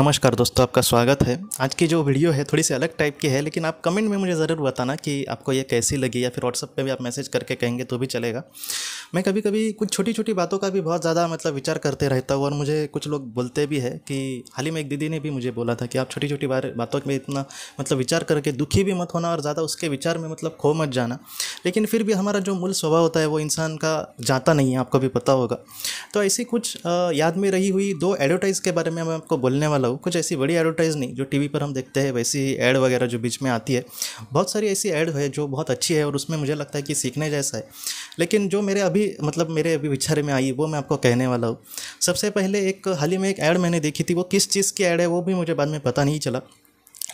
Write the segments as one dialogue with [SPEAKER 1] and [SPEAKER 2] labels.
[SPEAKER 1] नमस्कार दोस्तों आपका स्वागत है आज की जो वीडियो है थोड़ी सी अलग टाइप की है लेकिन आप कमेंट में मुझे ज़रूर बताना कि आपको ये कैसी लगी या फिर व्हाट्सअप पे भी आप मैसेज करके कहेंगे तो भी चलेगा मैं कभी कभी कुछ छोटी छोटी बातों का भी बहुत ज़्यादा मतलब विचार करते रहता हूँ और मुझे कुछ लोग बोलते भी है कि हाल ही में एक दीदी ने भी मुझे बोला था कि आप छोटी छोटी बातों में इतना मतलब विचार करके दुखी भी मत होना और ज़्यादा उसके विचार में मतलब खो मत जाना लेकिन फिर भी हमारा जो मूल स्वभाव होता है वो इंसान का जाता नहीं है आपको भी पता होगा तो ऐसी कुछ याद में रही हुई दो एडवर्टाइज़ के बारे में मैं आपको बोलने वाला मतलब कुछ ऐसी बड़ी एडवर्टाइज नहीं जो टीवी पर हम देखते हैं वैसी एड वगैरह जो बीच में आती है बहुत सारी ऐसी ऐड है जो बहुत अच्छी है और उसमें मुझे लगता है कि सीखने जैसा है लेकिन जो मेरे अभी मतलब मेरे अभी विचार में आई वो मैं आपको कहने वाला हूँ सबसे पहले एक हाल ही में एक ऐड मैंने देखी थी वो किस चीज़ की ऐड है वो भी मुझे बाद में पता नहीं चला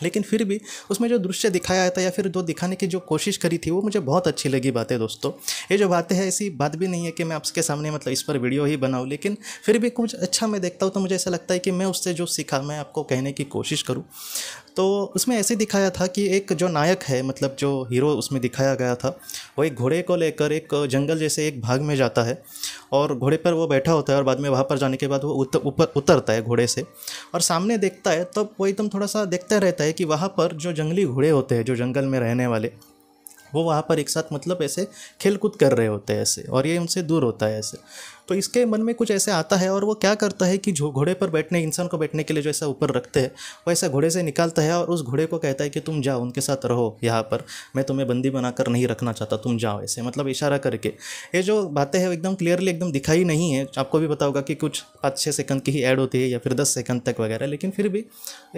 [SPEAKER 1] लेकिन फिर भी उसमें जो दृश्य दिखाया था या फिर जो दिखाने की जो कोशिश करी थी वो मुझे बहुत अच्छी लगी बातें दोस्तों ये जो बातें हैं ऐसी बात भी नहीं है कि मैं आपके सामने मतलब इस पर वीडियो ही बनाऊँ लेकिन फिर भी कुछ अच्छा मैं देखता हूँ तो मुझे ऐसा लगता है कि मैं उससे जो सीखा मैं आपको कहने की कोशिश करूँ तो उसमें ऐसे दिखाया था कि एक जो नायक है मतलब जो हीरो उसमें दिखाया गया था वो एक घोड़े को लेकर एक जंगल जैसे एक भाग में जाता है और घोड़े पर वो बैठा होता है और बाद में वहाँ पर जाने के बाद वो ऊपर उतर, उतरता है घोड़े से और सामने देखता है तब तो वो एकदम थोड़ा सा देखता रहता है कि वहाँ पर जो जंगली घोड़े होते हैं जो जंगल में रहने वाले वो वहाँ पर एक साथ मतलब ऐसे खेल कूद कर रहे होते हैं ऐसे और ये उनसे दूर होता है ऐसे तो इसके मन में कुछ ऐसे आता है और वो क्या करता है कि जो घोड़े पर बैठने इंसान को बैठने के लिए जो ऐसा ऊपर रखते हैं वैसा घोड़े से निकालता है और उस घोड़े को कहता है कि तुम जाओ उनके साथ रहो यहाँ पर मैं तुम्हें बंदी बनाकर नहीं रखना चाहता तुम जाओ ऐसे मतलब इशारा करके ये जो बातें हैं एकदम क्लियरली एकदम दिखाई नहीं है आपको भी पता होगा कि कुछ पाँच छः सेकंड की ही ऐड होती है या फिर दस सेकंड तक वगैरह लेकिन फिर भी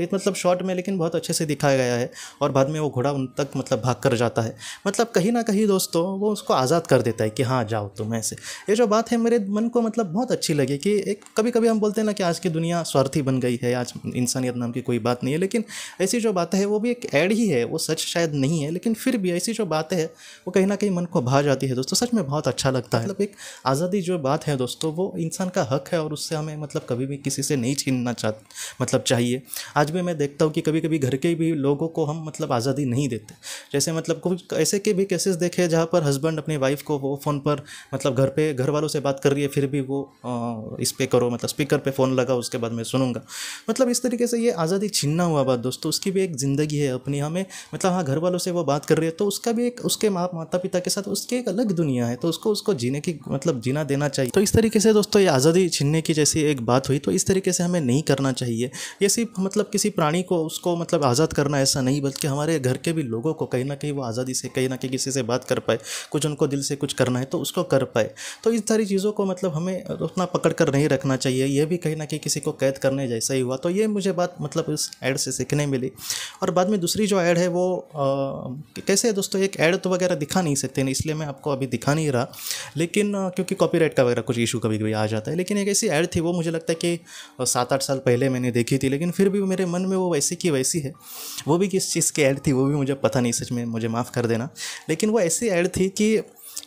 [SPEAKER 1] एक मतलब शॉर्ट में लेकिन बहुत अच्छे से दिखाया गया है और बाद में वो घोड़ा उन तक मतलब भाग कर जाता है मतलब कहीं ना कहीं दोस्तों वो उसको आज़ाद कर देता है कि हाँ जाओ तुम ऐसे ये जो बात है मेरे मन को मतलब बहुत अच्छी लगी कि एक कभी कभी हम बोलते हैं ना कि आज की दुनिया स्वार्थी बन गई है आज इंसानियत नाम की कोई बात नहीं है लेकिन ऐसी जो बातें हैं वो भी एक ऐड ही है वो सच शायद नहीं है लेकिन फिर भी ऐसी जो बातें हैं वो कहीं ना कहीं मन को भा जाती है दोस्तों सच में बहुत अच्छा लगता है मतलब एक आज़ादी जो बात है दोस्तों वो इंसान का हक है और उससे हमें मतलब कभी भी किसी से नहीं छीनना चाह मतलब चाहिए आज भी मैं देखता हूँ कि कभी कभी घर के भी लोगों को हम मतलब आज़ादी नहीं देते जैसे मतलब कुछ ऐसे के भी केसेस देखे जहाँ पर हस्बैंड अपनी वाइफ को वो फ़ोन पर मतलब घर पे घर वालों से बात कर रही है लिए फिर भी वो इस पर करो मतलब स्पीकर पे फ़ोन लगा उसके बाद मैं सुनूंगा मतलब इस तरीके से ये आज़ादी छीनना हुआ बात दोस्तों उसकी भी एक ज़िंदगी है अपनी हमें मतलब हाँ घर वालों से वो बात कर रही है तो उसका भी एक उसके माँ माता पिता के साथ उसकी एक अलग दुनिया है तो उसको उसको जीने की मतलब जीना देना चाहिए तो इस तरीके से दोस्तों ये आज़ादी छीनने की जैसी एक बात हुई तो इस तरीके से हमें नहीं करना चाहिए ये सिर्फ मतलब किसी प्राणी को उसको मतलब आज़ाद करना ऐसा नहीं बल्कि हमारे घर के भी लोगों को कहीं ना कहीं वो आज़ादी से कहीं ना कहीं किसी से बात कर पाए कुछ उनको दिल से कुछ करना है तो उसको कर पाए तो इस सारी चीज़ों को मतलब मतलब हमें उतना पकड़ कर नहीं रखना चाहिए यह भी कहीं ना कहीं किसी को कैद करने जैसा ही हुआ तो ये मुझे बात मतलब इस ऐड से सीखने मिली और बाद में दूसरी जो ऐड है वो आ, कैसे है दोस्तों एक ऐड तो वगैरह दिखा नहीं सकते ना इसलिए मैं आपको अभी दिखा नहीं रहा लेकिन क्योंकि कॉपी का वगैरह कुछ इशू कभी कभी आ जाता है लेकिन एक ऐसी ऐड थी वो मुझे लगता है कि सात आठ साल पहले मैंने देखी थी लेकिन फिर भी मेरे मन में वो वैसी की वैसी है वो भी किस चीज़ की ऐड थी वो भी मुझे पता नहीं सच में मुझे माफ़ कर देना लेकिन वो ऐसी ऐड थी कि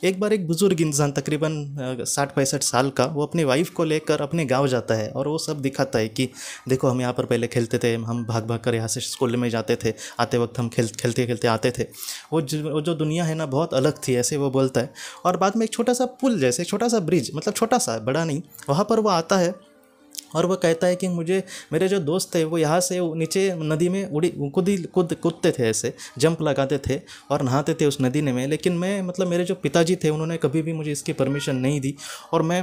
[SPEAKER 1] एक बार एक बुज़ुर्ग इंसान तकरीबन साठ पैंसठ साल का वो अपनी वाइफ को लेकर अपने गांव जाता है और वो सब दिखाता है कि देखो हम यहाँ पर पहले खेलते थे हम भाग भाग कर यहाँ से स्कूल में जाते थे आते वक्त हम खेल खेलते खेलते आते थे वो जो, जो दुनिया है ना बहुत अलग थी ऐसे वो बोलता है और बाद में एक छोटा सा पुल जैसे छोटा सा ब्रिज मतलब छोटा सा बड़ा नहीं वहाँ पर वो आता है और वह कहता है कि मुझे मेरे जो दोस्त थे वो यहाँ से नीचे नदी में उड़ी ही कूद कूदते थे ऐसे जंप लगाते थे और नहाते थे उस नदी ने में लेकिन मैं मतलब मेरे जो पिताजी थे उन्होंने कभी भी मुझे इसकी परमिशन नहीं दी और मैं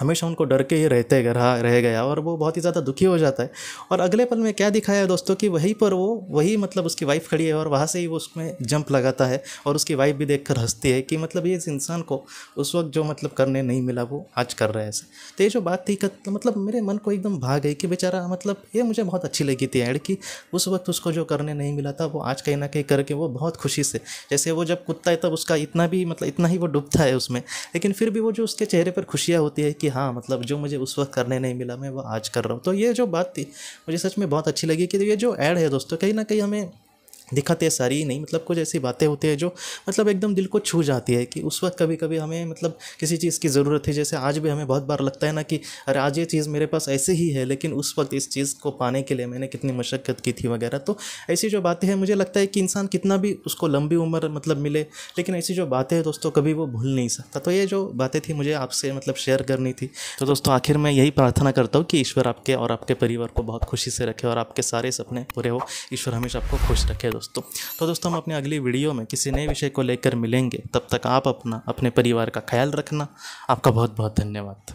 [SPEAKER 1] हमेशा उनको डर के ही रहते रहा रह गया और वो बहुत ही ज़्यादा दुखी हो जाता है और अगले पल में क्या दिखाया है दोस्तों कि वहीं पर वो वही मतलब उसकी वाइफ खड़ी है और वहाँ से ही वो उसमें जंप लगाता है और उसकी वाइफ भी देख कर हंसती है कि मतलब ये इस इंसान को उस वक्त जो मतलब करने नहीं मिला वो आज कर रहे हैं तो ये जो बात थी तो मतलब मेरे मन को एकदम भाग गई कि बेचारा मतलब ये मुझे बहुत अच्छी लगी थी एड कि उस वक्त उसको जो करने नहीं मिला था वो आज कहीं ना कहीं करके वो बहुत खुशी से जैसे वो जब कुत्ता है तब उसका इतना भी मतलब इतना ही वो डूबता है उसमें लेकिन फिर भी वो जो उसके चेहरे पर खुशियाँ होती है कि हाँ मतलब जो मुझे उस वक्त करने नहीं मिला मैं वो आज कर रहा हूँ तो ये जो बात थी मुझे सच में बहुत अच्छी लगी कि ये जो ऐड है दोस्तों कहीं ना कहीं हमें दिक्कत है सारी नहीं मतलब कुछ ऐसी बातें होती है जो मतलब एकदम दिल को छू जाती है कि उस वक्त कभी कभी हमें मतलब किसी चीज़ की ज़रूरत है जैसे आज भी हमें बहुत बार लगता है ना कि अरे आज ये चीज़ मेरे पास ऐसे ही है लेकिन उस वक्त इस चीज़ को पाने के लिए मैंने कितनी मशक्क़त की थी वगैरह तो ऐसी जो बातें हैं मुझे लगता है कि इंसान कितना भी उसको लंबी उम्र मतलब मिले लेकिन ऐसी जो बातें हैं दोस्तों कभी वो भूल नहीं सकता तो ये जो बातें थी मुझे आपसे मतलब शेयर करनी थी तो दोस्तों आखिर मैं यही प्रार्थना करता हूँ कि ईश्वर आपके और आपके परिवार को बहुत खुशी से रखे और आपके सारे सपने पूरे हो ईश्वर हमेशा आपको खुश रखे दोस्तों तो दोस्तों हम अपने अगली वीडियो में किसी नए विषय को लेकर मिलेंगे तब तक आप अपना अपने परिवार का ख्याल रखना आपका बहुत बहुत धन्यवाद